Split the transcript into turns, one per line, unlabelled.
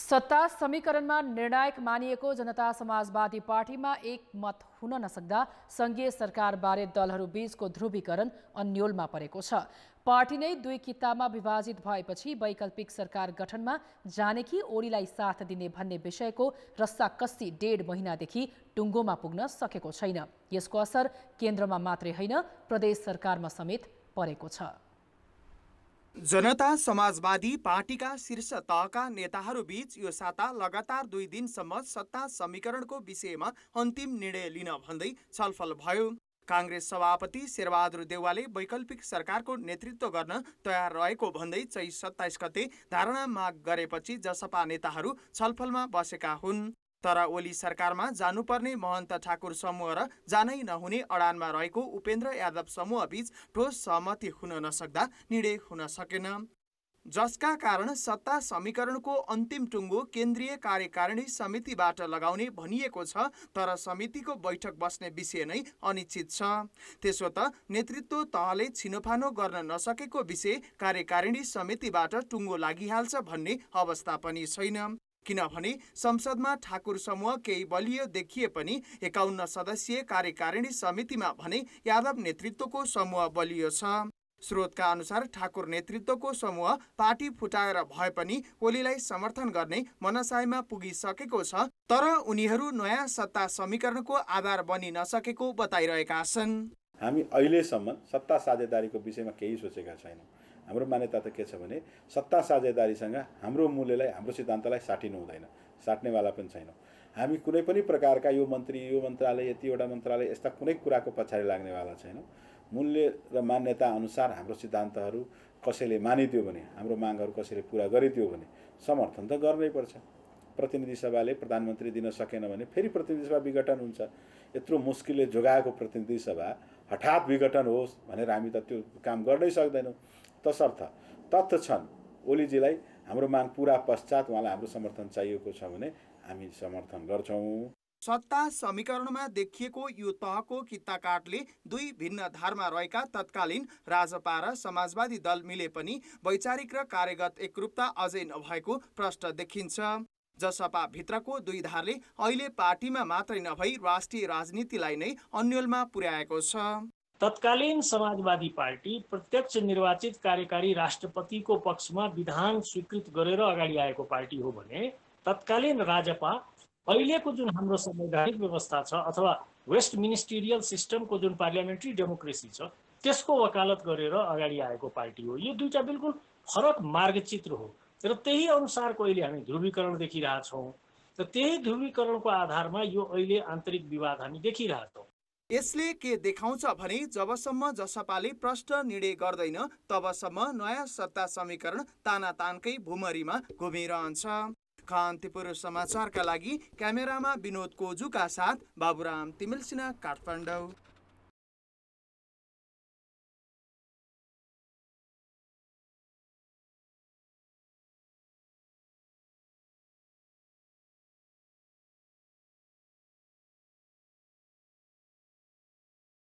सत्ता समीकरणमा निर्णायक मानिएको जनता समाजवादी पार्टीमा एकमत हुन नसक्दा सङ्घीय सरकारबारे दलहरूबीचको ध्रुवीकरण अन्योलमा परेको छ पार्टी नै दुई किताबमा विभाजित भएपछि वैकल्पिक सरकार गठनमा जाने कि ओलीलाई साथ दिने भन्ने विषयको रस्साकस्सी डेढ महिनादेखि टुङ्गोमा पुग्न सकेको छैन यसको असर केन्द्रमा मात्रै होइन प्रदेश सरकारमा समेत परेको छ
जनता समाजवादी पार्टीका शीर्ष तहका नेताहरूबीच यो साता लगातार दुई दिनसम्म सत्ता समीकरणको विषयमा अन्तिम निर्णय लिन भन्दै छलफल भयो काङ्ग्रेस सभापति शेरबहादुर देवालले वैकल्पिक सरकारको नेतृत्व गर्न तयार रहेको भन्दै चैत सत्ताइस गते धारणा माग गरेपछि जसपा नेताहरू छलफलमा बसेका हुन् तर ओली सरकारमा जानुपर्ने महन्त ठाकुर समूह र जानै नहुने अडानमा रहेको उपेन्द्र यादव समूहबीच ठोस सहमति हुन नसक्दा निर्णय हुन सकेन जसका कारण सत्ता समीकरणको अन्तिम टुङ्गो केन्द्रीय कार्यकारिणी समितिबाट लगाउने भनिएको छ तर समितिको बैठक बस्ने विषय नै अनिश्चित छ त्यसो त नेतृत्व तहले छिनोफानो गर्न नसकेको विषय कार्यकारिणी समितिबाट टुङ्गो लागिहाल्छ भन्ने अवस्था पनि छैन किनभने संसदमा ठाकुर समूह केही बलियो देखिए पनि एकाउन्न सदस्यीय कार्यकारिणी समितिमा भने यादव नेतृत्वको समूह बलियो छ स्रोतका अनुसार ठाकुर नेतृत्वको समूह पार्टी फुटाएर भए पनि ओलीलाई समर्थन गर्ने मनसायमा पुगिसकेको छ तर उनीहरू नयाँ सत्ता समीकरणको आधार बनि नसकेको बताइरहेका छन्
हामी अहिलेसम्म सत्ता साझेदारीको विषयमा केही सोचेका छैनौँ हाम्रो मान्यता त के छ भने सत्ता साझेदारीसँग हाम्रो मूल्यलाई हाम्रो सिद्धान्तलाई साटिनु हुँदैन साट्नेवाला पनि छैनौँ हामी कुनै पनि प्रकारका यो मन्त्री यो मन्त्रालय यतिवटा मन्त्रालय यस्ता कुनै कुराको पछाडि लाग्नेवाला छैनौँ मूल्य र मान्यता अनुसार हाम्रो सिद्धान्तहरू कसैले मानिदियो भने हाम्रो मागहरू कसैले पुरा गरिदियो भने समर्थन त गर्नै पर्छ प्रतिनिधि सभाले प्रधानमन्त्री दिन सकेन भने फेरि प्रतिनिधि सभा विघटन हुन्छ यत्रो मुस्किलले जोगाएको प्रतिनिधि सभा हठात विघटन होस् भनेर हामी त त्यो काम गर्नै सक्दैनौँ तसर्थ तथ्य छन् ओलीजीलाई हाम्रो माग पुरा पश्चात उहाँलाई हाम्रो समर्थन चाहिएको छ भने हामी समर्थन गर्छौँ
सत्ता समीकरणमा देखिएको यो तहको किताकाटले दुई भिन्न धारमा रहेका तत्कालीन राजपा र समाजवादी दल मिले पनि वैचारिक र कार्यगत एकरूपता अझै नभएको प्रष्ट देखिन्छ जसपा भित्रको दुई धारले अहिले पार्टीमा मात्रै नभई राष्ट्रिय
राजनीतिलाई नै अन्यलमा पुर्याएको छ तत्कालीन समाजवादी पार्टी प्रत्यक्ष निर्वाचित कार्यकारी राष्ट्रपतिको पक्षमा विधान स्वीकृत गरेर अगाडि आएको पार्टी हो भने तत्कालीन राजपा अहिलेको जुन हाम्रो संवैधानिक व्यवस्था छ अथवा वेस्ट मिनिस्टेरियल सिस्टमको जुन पार्लियामेन्ट्री डेमोक्रेसी छ त्यसको वकालत गरेर अगाडि आएको पार्टी हो यो दुईवटा बिल्कुल फरक मार्गचित्र हो र त्यही अनुसारको अहिले हामी ध्रुवीकरण देखिरहेछौँ र त्यही ध्रुवीकरणको आधारमा यो अहिले आन्तरिक विवाद हामी देखिरहेछौँ
यसले के देखाउँछ भने जबसम्म जसपाले प्रष्ट निर्णय गर्दैन तबसम्म नयाँ सत्ता समीकरण तानातानकै भुमरीमा घुमिरहन्छ कान्तिपुर समाचारका लागि क्यामेरामा विनोद कोजुका साथ बाबुराम
तिमिलसिना काठमाडौँ